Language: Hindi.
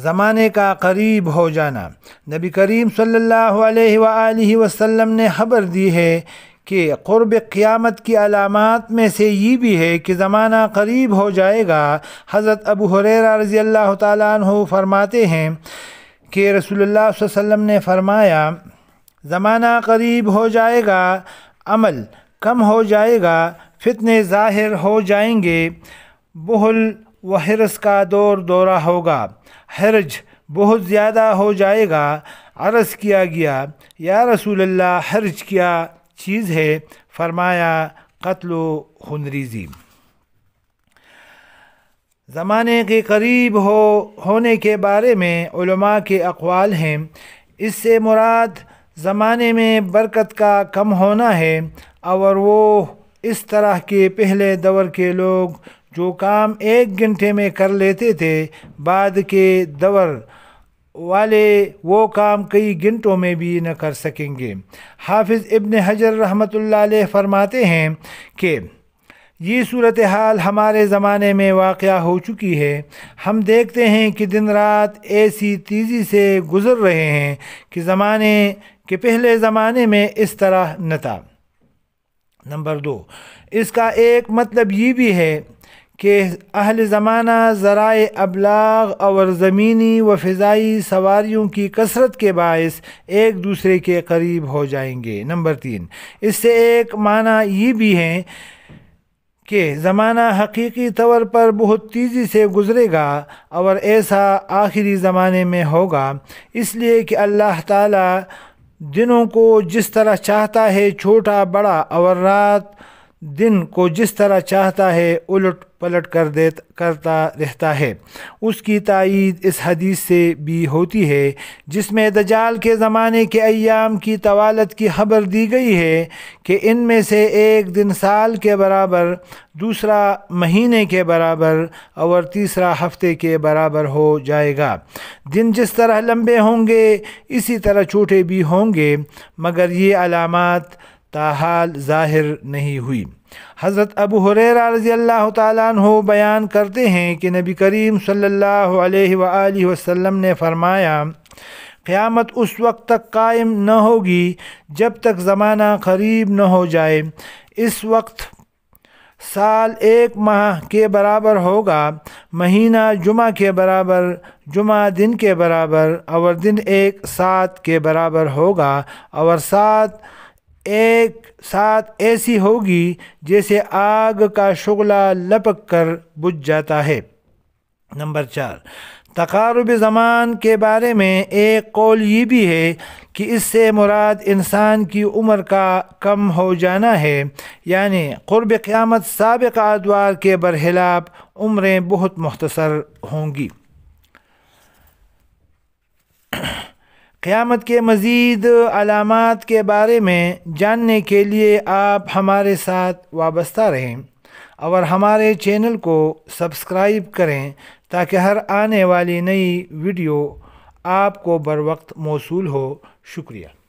ज़माने का करीब हो जाना नबी करीम सल्लल्लाहु अलैहि सल्ला वसल्लम ने खबर दी है कि कुर्ब क़ियामत की अलामत में से ये भी है कि ज़माना करीब हो जाएगा हज़रत अबू हुररा रज़ी अल्लाह तु फरमाते हैं कि रसूलुल्लाह वसल्लम ने फरमाया ज़माना करीब हो जाएगा अमल कम हो जाएगा फितने ज़ाहिर हो जाएंगे बहुल व हिरस का दौर दौरा होगा हर्ज बहुत ज़्यादा हो जाएगा अरस किया गया या रसूल्ला हरज हर्ज किया चीज़ है फरमाया कत्ल हनरीजी ज़माने के करीब हो होने के बारे में के अक़वाल हैं इससे मुराद ज़माने में बरकत का कम होना है और वो इस तरह के पहले दौर के लोग जो काम एक घंटे में कर लेते थे बाद के दौर वाले वो काम कई घंटों में भी न कर सकेंगे हाफिज़ इबन हजर रहमतुल्लाह अलैह फरमाते हैं कि ये सूरत हाल हमारे ज़माने में वाक़ हो चुकी है हम देखते हैं कि दिन रात ऐसी तेज़ी से गुज़र रहे हैं कि ज़माने के पहले ज़माने में इस तरह न था नंबर दो इसका एक मतलब ये भी है कि अहल ज़माना ज़राए अबलाग और ज़मीनी व फ़ज़ाई सवारीों की कसरत के बायस एक दूसरे के करीब हो जाएंगे नंबर तीन इससे एक माना ये भी है कि ज़माना हकीकी तौर पर बहुत तेज़ी से गुज़रेगा और ऐसा आखिरी ज़माने में होगा इसलिए कि अल्लाह ताला दिनों को जिस तरह चाहता है छोटा बड़ा और रात दिन को जिस तरह चाहता है उलट पलट कर दे करता रहता है उसकी तइद इस हदीस से भी होती है जिसमें दजाल के ज़माने के अयाम की तवालत की खबर दी गई है कि इनमें से एक दिन साल के बराबर दूसरा महीने के बराबर और तीसरा हफ्ते के बराबर हो जाएगा दिन जिस तरह लंबे होंगे इसी तरह छोटे भी होंगे मगर ये अलामत ताहाल ज़ाहिर नहीं हुई हज़रत अबू हुररा रज़ी अल्लाह तु बयान करते हैं कि नबी करीम सल्लल्लाहु अलैहि वसल्लम ने फ़रमाया क़्यामत उस वक्त तक कायम न होगी जब तक ज़माना करीब न हो जाए इस वक्त साल एक माह के बराबर होगा महीना जुमा के बराबर जुमा दिन के बराबर और दिन एक सात के बराबर होगा और सात एक साथ ऐसी होगी जैसे आग का शुगला लपक कर बुझ जाता है नंबर चार तकारुब ज़मान के बारे में एक कौल ये भी है कि इससे मुराद इंसान की उम्र का कम हो जाना है यानी क़ुरब क़्यामत सबक आदवार के बरहिलाफ उम्रें बहुत मुख्तसर होंगी क़्यामत के मज़ीद अलामत के बारे में जानने के लिए आप हमारे साथ वाबस्ता रहें और हमारे चैनल को सब्सक्राइब करें ताकि हर आने वाली नई वीडियो आपको बर वक्त मौसू हो शुक्रिया